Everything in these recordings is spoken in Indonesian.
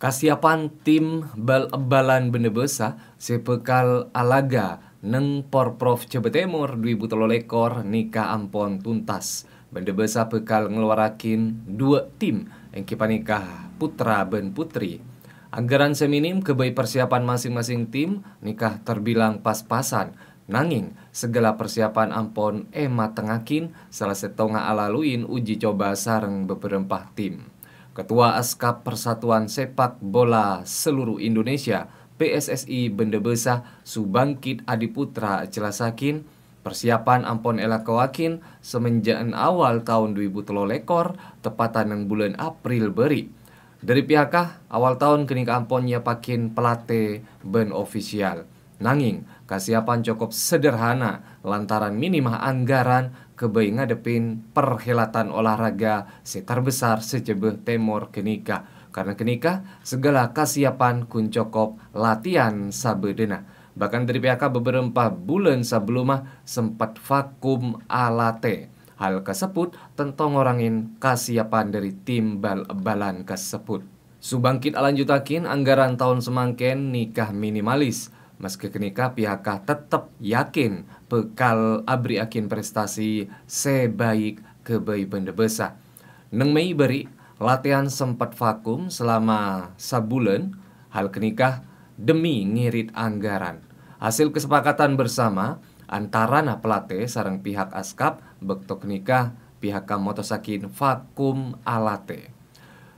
Kasiapan tim bal-balan benebesa sepekal alaga neng porprov prof cebetemur dwi butulo lekor nikah ampon tuntas. Benebesa pekal ngeluarakin dua tim yang nikah putra ben putri. Anggaran seminim kebaik persiapan masing-masing tim nikah terbilang pas-pasan. Nanging, segala persiapan ampon ema tengakin salah tonga alaluin uji coba sarang beberapa tim. Ketua Askap Persatuan Sepak Bola Seluruh Indonesia PSSI Bendebesah Subangkit Adiputra celasakin persiapan Ampon Elakawakin semenjak awal tahun 2000 lekor tepatan yang bulan April beri. Dari pihakah awal tahun kenik Ampon ya pakin pelate ben ofisial. Nanging, kasiapan cukup sederhana lantaran minimah anggaran kebei ngadepin perhelatan olahraga sekitar besar sejebeh Timur kenika. Karena kenika, segala kasiapan kun cukup latihan sabedena. Bahkan dari PHK beberapa bulan sebelumnya ah, sempat vakum alate. Hal kesebut tentang ngorangin kasiapan dari tim bal-balan kesebut. Subangkit alanjutakin anggaran tahun semangken nikah minimalis Meski kenika pihaknya tetap yakin bekal abri akin prestasi sebaik kebaik benda besar. Neng Mei beri latihan sempat vakum selama sebulan hal kenikah demi ngirit anggaran. Hasil kesepakatan bersama antara na pelatih sarang pihak askap bektok nikah pihak motosakin vakum alate.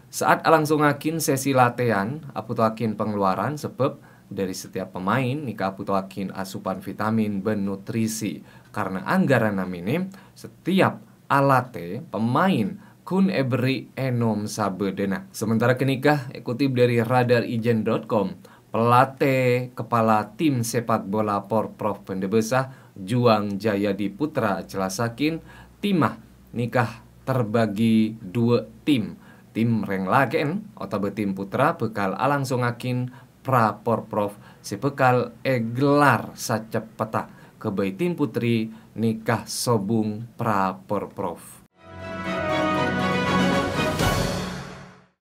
Saat langsung akin sesi latihan, aku akin pengeluaran sebab dari setiap pemain Nika Putoakin asupan vitamin bernutrisi karena anggaran minim setiap alate pemain kun eberi enom sabedena. Sementara kenikah kutip dari radarijen.com pelatih kepala tim sepak bola Prof. Pendebesah Juang Jayadi Putra jelasakin timah nikah terbagi dua tim tim Renglagen atau tim putra bekal alang akin prapor Prov sipekal egelar eh, sacepeta kebaitin putri nikah sobung prapor Prov